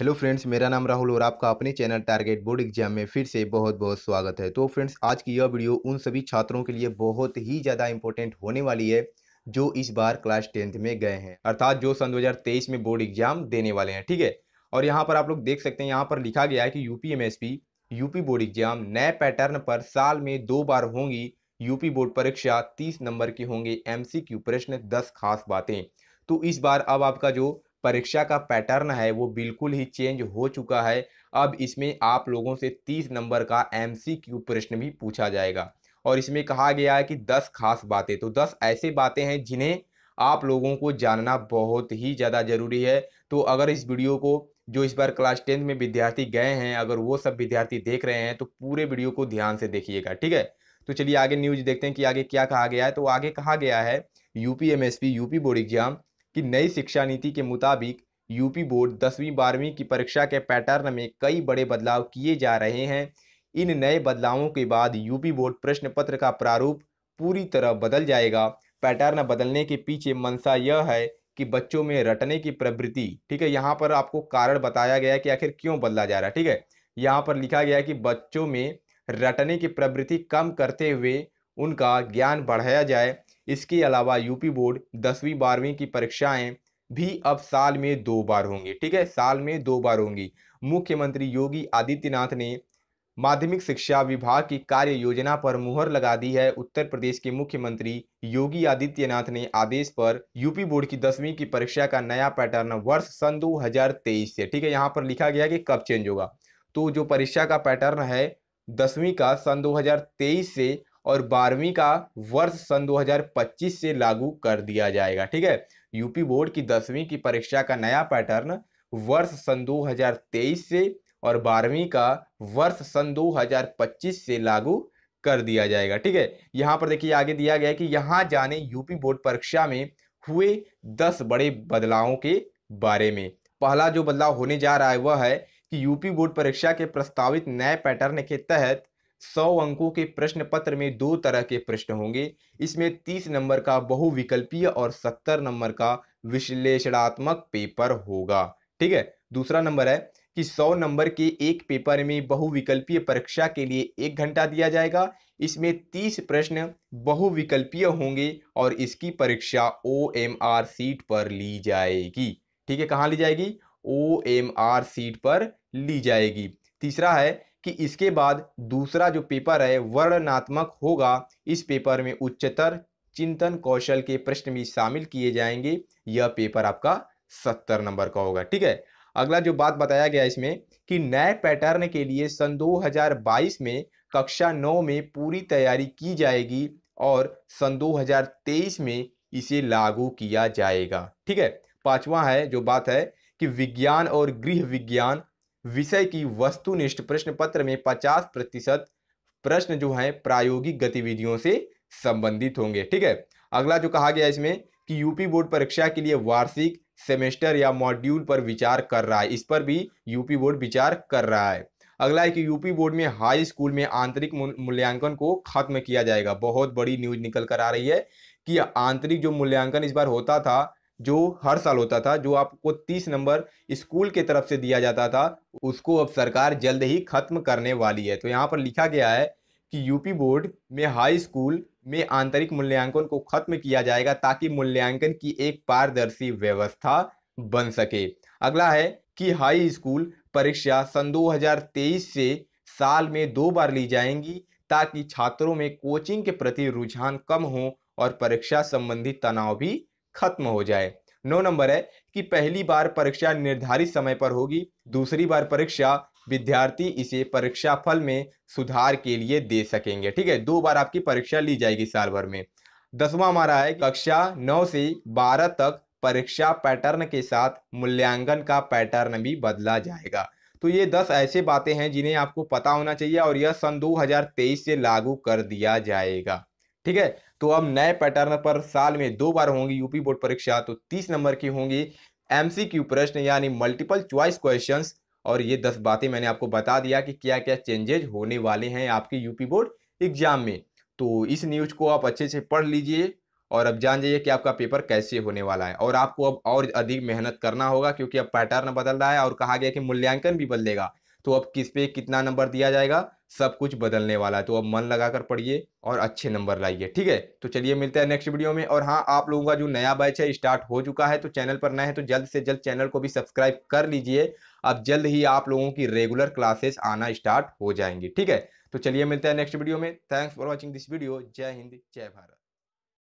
hello friends मेरा नाम राहुल और आपका अपने चैनल टारगेट बोर्ड एग्जाम में फिर से बहुत बहुत स्वागत है तो फ्रेंड्स आज की यह वीडियो उन सभी छात्रों के लिए बहुत ही ज़्यादा इंपॉर्टेंट होने वाली है जो इस बार क्लास टेंथ में गए हैं अर्थात जो सन 2023 में बोर्ड एग्जाम देने वाले हैं ठीक है और यहाँ पर आप लोग देख सकते हैं यहाँ पर लिखा गया है कि U P UP board exam नए पैटर्न पर साल में दो बार होंगी यूपी बोर्ड परीक्षा तीस नंबर की होंगे एम प्रश्न दस खास बातें तो इस बार अब आपका जो परीक्षा का पैटर्न है वो बिल्कुल ही चेंज हो चुका है अब इसमें आप लोगों से तीस नंबर का एम प्रश्न भी पूछा जाएगा और इसमें कहा गया है कि दस खास बातें तो दस ऐसे बातें हैं जिन्हें आप लोगों को जानना बहुत ही ज़्यादा ज़रूरी है तो अगर इस वीडियो को जो इस बार क्लास टेंथ में विद्यार्थी गए हैं अगर वो सब विद्यार्थी देख रहे हैं तो पूरे वीडियो को ध्यान से देखिएगा ठीक है तो चलिए आगे न्यूज देखते हैं कि आगे क्या कहा गया है तो आगे कहा गया है UP MSP UP board exam कि नई शिक्षा नीति के मुताबिक यूपी बोर्ड दसवीं बारहवीं की परीक्षा के पैटर्न में कई बड़े बदलाव किए जा रहे हैं इन नए बदलावों के बाद यूपी बोर्ड प्रश्न पत्र का प्रारूप पूरी तरह बदल जाएगा पैटर्न बदलने के पीछे मंशा यह है कि बच्चों में रटने की प्रवृत्ति ठीक है यहाँ पर आपको कारण बताया गया कि आखिर क्यों बदला जा रहा है ठीक है यहाँ पर लिखा गया कि बच्चों में रटने की प्रवृत्ति कम करते हुए उनका ज्ञान बढ़ाया जाए इसके अलावा यूपी बोर्ड दसवीं बारहवीं की परीक्षाएं भी अब साल में दो बार होंगी ठीक है साल में दो बार होंगी मुख्यमंत्री योगी आदित्यनाथ ने माध्यमिक शिक्षा विभाग की कार्य योजना पर मुहर लगा दी है उत्तर प्रदेश के मुख्यमंत्री योगी आदित्यनाथ ने आदेश पर यूपी बोर्ड की दसवीं की परीक्षा का नया पैटर्न वर्ष सन 2023 से ठीक है यहाँ पर लिखा गया कि कब चेंज होगा तो जो परीक्षा का पैटर्न है दसवीं का सन 2023 से और बारहवीं का वर्ष सन 2025 से लागू कर दिया जाएगा ठीक है यूपी बोर्ड की दसवीं की परीक्षा का नया पैटर्न वर्ष सन 2023 से और बारहवीं का वर्ष सन 2025 से लागू कर दिया जाएगा ठीक है यहाँ पर देखिए आगे दिया गया कि यहाँ जाने यूपी बोर्ड परीक्षा में हुए दस बड़े बदलावों के बारे में पहला जो बदलाव होने जा रहा है वह है कि यूपी बोर्ड परीक्षा के प्रस्तावित नए पैटर्न के तहत सौ अंकों के प्रश्न पत्र में दो तरह के प्रश्न होंगे इसमें तीस नंबर का बहुविकल्पीय और सत्तर नंबर का विश्लेषणात्मक पेपर होगा ठीक है दूसरा नंबर है कि सौ नंबर के एक पेपर में बहुविकल्पीय परीक्षा के लिए एक घंटा दिया जाएगा इसमें तीस प्रश्न बहुविकल्पीय होंगे और इसकी परीक्षा ओ एम आर सीट पर ली जाएगी ठीक है कहाँ ली जाएगी ओ एम आर सीट पर ली जाएगी तीसरा है कि इसके बाद दूसरा जो पेपर है वर्णनात्मक होगा इस पेपर में उच्चतर चिंतन कौशल के प्रश्न भी शामिल किए जाएंगे यह पेपर आपका सत्तर नंबर का होगा ठीक है अगला जो बात बताया गया इसमें कि नए पैटर्न के लिए सन 2022 में कक्षा 9 में पूरी तैयारी की जाएगी और सन 2023 में इसे लागू किया जाएगा ठीक है पांचवा है जो बात है कि विज्ञान और गृह विज्ञान विषय की वस्तुनिष्ठ प्रश्न पत्र में 50 प्रतिशत प्रश्न जो है प्रायोगिक गतिविधियों से संबंधित होंगे ठीक है अगला जो कहा गया इसमें कि यूपी बोर्ड परीक्षा के लिए वार्षिक सेमेस्टर या मॉड्यूल पर विचार कर रहा है इस पर भी यूपी बोर्ड विचार कर रहा है अगला है कि यूपी बोर्ड में हाई स्कूल में आंतरिक मूल्यांकन को खत्म किया जाएगा बहुत बड़ी न्यूज निकल कर आ रही है कि आंतरिक जो मूल्यांकन इस बार होता था जो हर साल होता था जो आपको तीस नंबर स्कूल के तरफ से दिया जाता था उसको अब सरकार जल्द ही खत्म करने वाली है तो यहाँ पर लिखा गया है कि यूपी बोर्ड में हाई स्कूल में आंतरिक मूल्यांकन को खत्म किया जाएगा ताकि मूल्यांकन की एक पारदर्शी व्यवस्था बन सके अगला है कि हाई स्कूल परीक्षा सन 2023 से साल में दो बार ली जाएंगी ताकि छात्रों में कोचिंग के प्रति रुझान कम हो और परीक्षा संबंधी तनाव भी खत्म हो जाए नौ नंबर है कि पहली बार परीक्षा निर्धारित समय पर होगी दूसरी बार परीक्षा विद्यार्थी इसे परीक्षा फल में सुधार के लिए दे सकेंगे ठीक है दो बार आपकी परीक्षा ली जाएगी साल भर में दसवां हमारा है कक्षा नौ से बारह तक परीक्षा पैटर्न के साथ मूल्यांकन का पैटर्न भी बदला जाएगा तो ये दस ऐसे बातें हैं जिन्हें आपको पता होना चाहिए और यह सन 2023 से लागू कर दिया जाएगा ठीक है तो अब नए पैटर्न पर साल में दो बार होंगी यूपी बोर्ड परीक्षा तो तीस नंबर की होंगी एमसीक्यू प्रश्न यानी मल्टीपल चॉइस क्वेश्चन और ये दस बातें मैंने आपको बता दिया कि क्या क्या चेंजेज होने वाले हैं आपके यूपी बोर्ड एग्जाम में तो इस न्यूज को आप अच्छे से पढ़ लीजिए और अब जान जाइए कि आपका पेपर कैसे होने वाला है और आपको अब और अधिक मेहनत करना होगा क्योंकि अब पैटर्न बदल रहा है और कहा गया कि मूल्यांकन भी बदलेगा तो अब किस पे कितना नंबर दिया जाएगा सब कुछ बदलने वाला है तो अब मन लगा कर पढ़िए और अच्छे नंबर लाइए ठीक है तो चलिए मिलते हैं नेक्स्ट वीडियो में और हाँ आप लोगों का जो नया बैच है स्टार्ट हो चुका है तो चैनल पर नए हैं तो जल्द से जल्द चैनल को भी सब्सक्राइब कर लीजिए अब जल्द ही आप लोगों की रेगुलर क्लासेस आना स्टार्ट हो जाएंगी ठीक है तो चलिए मिलते हैं नेक्स्ट वीडियो में thanks for watching this video जय हिंद जय भारत